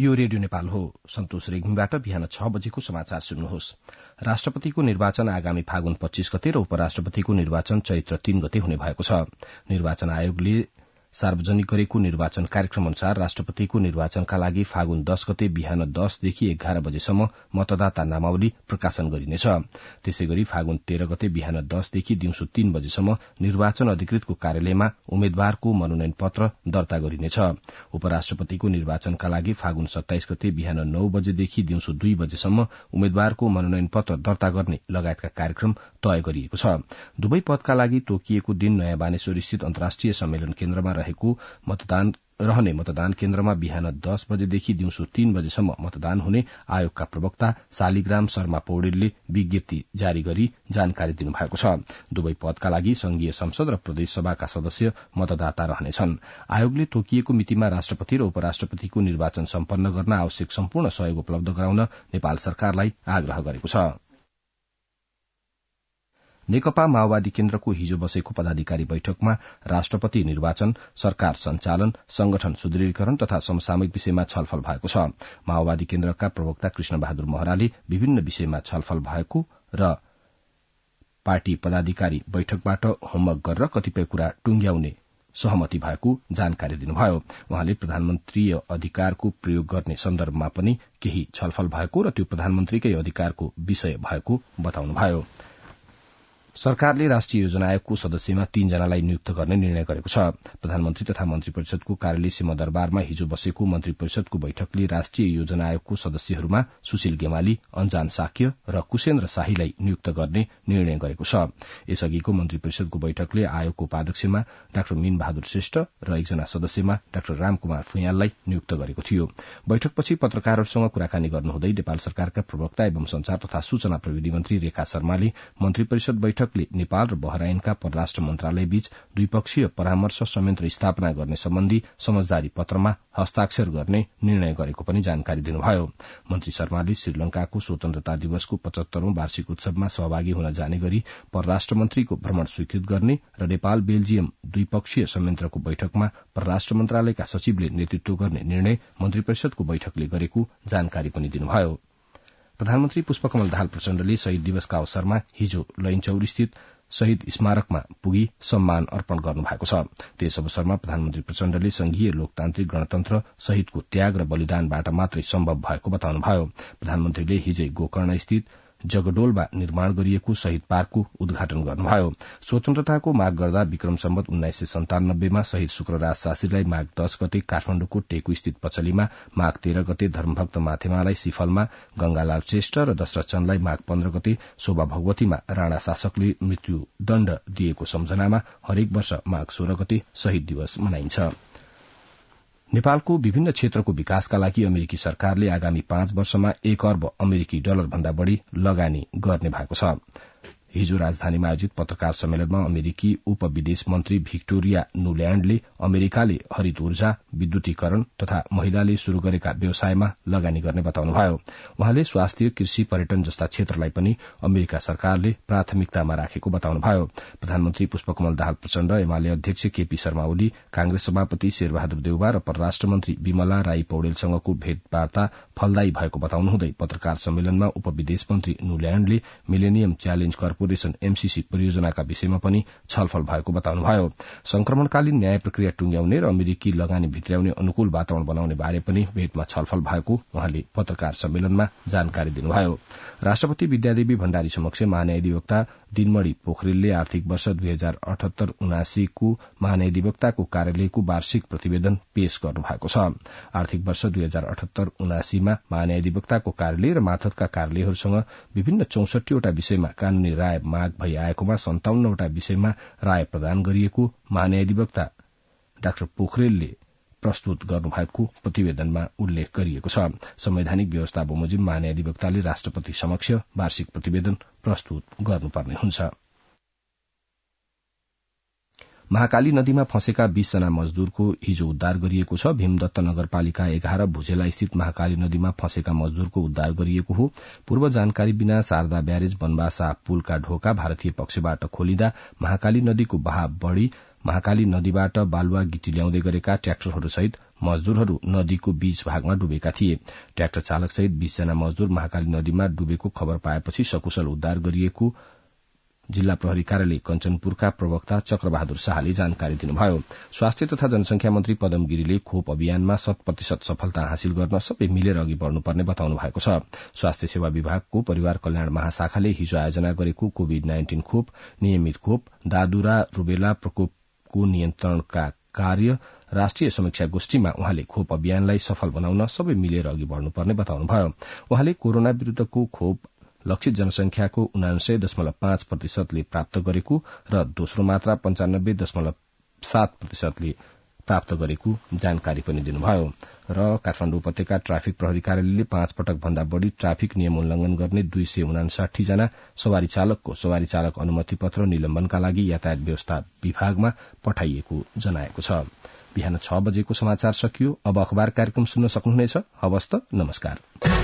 यो रेडियो नेपाल हो सन्तोष रेग्मीबाट बिहान छ बजेको समाचार सुन्नुहोस् राष्ट्रपतिको निर्वाचन आगामी फागुन पच्चीस गते र उपराष्ट्रपतिको निर्वाचन चैत्र तीन गते हुने भएको छ निर्वाचन आयोगले सार्वजनिक गरेको निर्वाचन कार्यक्रम अनुसार राष्ट्रपतिको निर्वाचनका लागि फागुन दश गते बिहान दशदेखि एघार बजेसम्म मतदाता नामावली प्रकाशन गरिनेछ त्यसै गरी फागुन तेह्र गते बिहान दशदेखि दिउँसो तीन बजेसम्म निर्वाचन अधिकृतको कार्यालयमा उम्मेद्वारको मनोनयन पत्र दर्ता गरिनेछ उपराष्ट्रपतिको निर्वाचनका लागि फागुन सत्ताइस गते बिहान नौ बजेदेखि दिउँसो दुई बजेसम्म उम्मेद्वारको मनोनयन पत्र दर्ता गर्ने लगायतका कार्यक्रम तय गरिएको छ दुवै पदका लागि तोकिएको दिन नयाँ बानेश्वरस्थित अन्तर्राष्ट्रिय सम्मेलन केन्द्रमा रहेको मतदान रहने मतदान केन्द्रमा बिहान दश बजेदेखि दिउँसो तीन बजेसम्म मतदान हुने आयोगका प्रवक्ता शालिग्राम शर्मा पौडेलले विज्ञप्ति जारी गरी जानकारी दिनुभएको छ दुवै पदका लागि संघीय संसद र प्रदेशसभाका सदस्य मतदाता रहनेछन् आयोगले तोकिएको मितिमा राष्ट्रपति र उपराष्ट्रपतिको निर्वाचन सम्पन्न गर्न आवश्यक सम्पूर्ण सहयोग उपलब्ध गराउन नेपाल सरकारलाई आग्रह गरेको छ नेकपा माओवादी केन्द्रको हिजो बसेको पदाधिकारी बैठकमा राष्ट्रपति निर्वाचन सरकार संचालन संगठन सुदृढीकरण तथा समसामयिक विषयमा छलफल भएको छ माओवादी केन्द्रका प्रवक्ता कृष्ण बहादुर महराले विभिन्न विषयमा छलफल भएको र पार्टी पदाधिकारी बैठकबाट होमवर्क गरेर कतिपय कुरा टुंग्याउने सहमति भएको जानकारी दिनुभयो उहाँले प्रधानमन्त्रीय अधिकारको प्रयोग गर्ने सन्दर्भमा पनि केही छलफल भएको र त्यो प्रधानमन्त्रीकै अधिकारको विषय भएको बताउनुभयो सरकारले राष्ट्रिय योजना आयोगको सदस्यमा तीनजनालाई नियुक्त गर्ने निर्णय गरेको छ प्रधानमन्त्री तथा मन्त्री परिषदको कार्यालय दरबारमा हिजो बसेको मन्त्री परिषदको बैठकले राष्ट्रिय योजना आयोगको सदस्यहरूमा सुशील गेमाली अन्जान साक्य र कुशेन्द्र शाहीलाई नियुक्त गर्ने निर्णय गरेको छ यसअघिको मन्त्री परिषदको बैठकले आयोगको उपाध्यक्षमा डाक्टर मीन बहादुर श्रेष्ठ र एकजना सदस्यमा डाक्टर रामकुमार फुयाललाई नियुक्त गरेको थियो बैठकपछि पत्रकारहरूसँग कुराकानी गर्नुहुँदै नेपाल सरकारका प्रवक्ता एवं संचार तथा सूचना प्रविधि मन्त्री रेखा शर्माले मन्त्री परिषद बैठक बैठकले नेपाल र बहराइनका परराष्ट्र मन्त्रालय बीच द्विपक्षीय परामर्श संयन्त्र स्थापना गर्ने सम्बन्धी समझदारी पत्रमा हस्ताक्षर गर्ने निर्णय गरेको पनि जानकारी दिनुभयो मन्त्री शर्माले श्रीलंकाको स्वतन्त्रता दिवसको पचहत्तरौं वार्षिक उत्सवमा सहभागी हुन जाने गरी परराष्ट्र मन्त्रीको भ्रमण स्वीकृत गर्ने र नेपाल बेल्जियम द्विपक्षीय संयन्त्रको बैठकमा परराष्ट्र मन्त्रालयका सचिवले नेतृत्व गर्ने निर्णय मन्त्री परिषदको बैठकले गरेको जानकारी पनि दिनुभयो प्रधानमन्त्री पुष्पकमल दाहाल प्रचण्डले शहीद दिवसका अवसरमा हिजो लैनचौर स्थित शहीद स्मारकमा पुगी सम्मान अर्पण गर्नुभएको छ त्यस अवसरमा प्रधानमन्त्री प्रचण्डले संघीय लोकतान्त्रिक गणतन्त्र शहीदको त्याग र बलिदानबाट मात्रै सम्भव भएको बताउनुभयो प्रधानमन्त्रीले हिजै गोकर्णस्थित स्थित जगडोलमा निर्माण गरिएको शहीद पार्कको उद्घाटन गर्नुभयो स्वतन्त्रताको माग गर्दा विक्रम सम्बत उन्नाइस सय सन्तानब्बेमा शहीद शुक्रराज शास्त्रीलाई माघ दश गते काठमाण्डुको टेकुस्थित पचलीमा माघ तेह्र गते धर्मभक्त माथेमालाई सिफलमा गंगालाल श्रेष्ठ र दशरथ चन्दलाई माघ पन्ध्र गते शोभा भगवतीमा राणा शासकले मृत्युदण्ड दिएको सम्झनामा हरेक वर्ष माघ सोह्र गते शहीद दिवस मनाइन्छ नेपालको विभिन्न क्षेत्रको विकासका लागि अमेरिकी सरकारले आगामी पाँच वर्षमा एक अर्ब अमेरिकी डलर भन्दा बढ़ी लगानी गर्ने भएको छ हिजो राजधानीमा आयोजित पत्रकार सम्मेलनमा अमेरिकी उप मन्त्री भिक्टोरिया नुल्याण्डले अमेरिकाले हरित ऊर्जा विद्युतीकरण तथा महिलाले शुरू गरेका व्यवसायमा लगानी गर्ने बताउनुभयो उहाँले स्वास्थ्य कृषि पर्यटन जस्ता क्षेत्रलाई पनि अमेरिका सरकारले प्राथमिकतामा राखेको बताउनुभयो प्रधानमन्त्री पुष्पकमल दाहाल प्रचण्ड एमाले अध्यक्ष केपी शर्मा ओली कांग्रेस सभापति शेरबहादुर देउवा र परराष्ट्र मन्त्री विमला राई पौडेलसँगको भेटवार्ता फलदायी भएको बताउनुहुँदै पत्रकार सम्मेलनमा उपविदेश मन्त्री न्यूल्याण्डले मिलेनियम च्यालेन्ज कर्पोरेशन एमसीसी परियोजनाका विषयमा पनि छलफल भएको बताउनुभयो संक्रमणकालीन न्याय प्रक्रिया टुंग्याउने र अमेरिकी लगानी भित्राउने अनुकूल वातावरण बनाउने बारे पनि भेटमा छलफल भएको उहाँले पत्रकार सम्मेलनमा जानकारी दिनुभयो राष्ट्रपति विद्यादेवी भण्डारी समक्ष महान्यायाधिवक्ता दिनमणि पोखरेलले आर्थिक वर्ष दुई हजार अठहत्तर उनासीको महान्यायाधिवक्ताको कार्यालयको वार्षिक प्रतिवेदन पेश गर्नु भएको छ आर्थिक वर्ष दुई हजार अठहत्तर उनासीमा महान्यायाधिवक्ताको कार्यालय र माथतका कार्यालयहरूसँग विभिन्न चौसठीवटा विषयमा कानूनी राय माग भई आएकोमा सन्ताउन्नवटा विषयमा राय प्रदान गरिएको महान्यायाधिवक्ता डाक्टर पोखरेलले प्रस्तुत गर्नु भएको प्रतिवेदनमा उल्लेख गरिएको छ संवैधानिक व्यवस्था बमोजिम महान्याधिवक्ताले राष्ट्रपति समक्ष वार्षिक प्रतिवेदन प्रस्तुत गर्नुपर्ने हुन्छ महाकाली नदीमा फँसेका बीसजना मजदूरको हिजो उद्धार गरिएको छ भीमदत्त नगरपालिका एघार भुजेला स्थित महाकाली नदीमा फँसेका मजदूरको उद्धार गरिएको हो पूर्व जानकारी बिना शारदा ब्यारेज बनवासा पुलका ढोका भारतीय पक्षबाट खोलिँदा महाकाली नदीको बहाव बढ़ी महाकाली नदीबाट बालुवा गिटी ल्याउँदै गरेका ट्राक्टरहरूसहित मजदूरहरू नदीको बीच भागमा डुबेका थिए ट्राक्टर चालकसहित बीसजना मजदूर महाकाली नदीमा डुबेको खबर पाएपछि सकुशल उद्धार गरिएको जिल्ला प्रहरी कार्यालय कञ्चनपुरका प्रवक्ता चक्रबहादुर शाहले जानकारी दिनुभयो स्वास्थ्य तथा जनसंख्या मन्त्री पदम गिरीले खोप अभियानमा शत प्रतिशत सफलता हासिल गर्न सबै मिलेर अघि बढ़नुपर्ने बताउनु भएको छ स्वास्थ्य सेवा विभागको परिवार कल्याण महाशाखाले हिजो आयोजना गरेको कोविड नाइन्टिन खोप नियमित खोप दादुरा रूबेला प्रकोप कुनियन्त्रणका कार्य राष्ट्रिय समीक्षा गोष्ठीमा उहाँले खोप अभियानलाई सफल बनाउन सबै मिलेर अघि बढ़नुपर्ने बताउनुभयो उहाँले कोरोना विरूद्धको खोप लक्षित जनसंख्याको उनान्सय दशमलव पाँच प्रतिशतले प्राप्त गरेको र दोस्रो मात्रा पञ्चानब्बे दशमलव सात प्रतिशतले प्राप्त गरेको जानकारी पनि दिनुभयो र काठमाण्डु उपत्यका ट्राफिक प्रहरी कार्यालयले पाँच पटक भन्दा बढ़ी ट्राफिक नियम उल्लंघन गर्ने दुई सय उनासाठी जना सवारी चालकको सवारी चालक अनुमति पत्र निलम्बनका लागि यातायात व्यवस्था विभागमा पठाइएको जनाएको छ बिहान छ बजेको समाचार सकियो अब अखबार कार्यक्रम सुन्न सक्नुहुनेछ हवस्त नमस्कार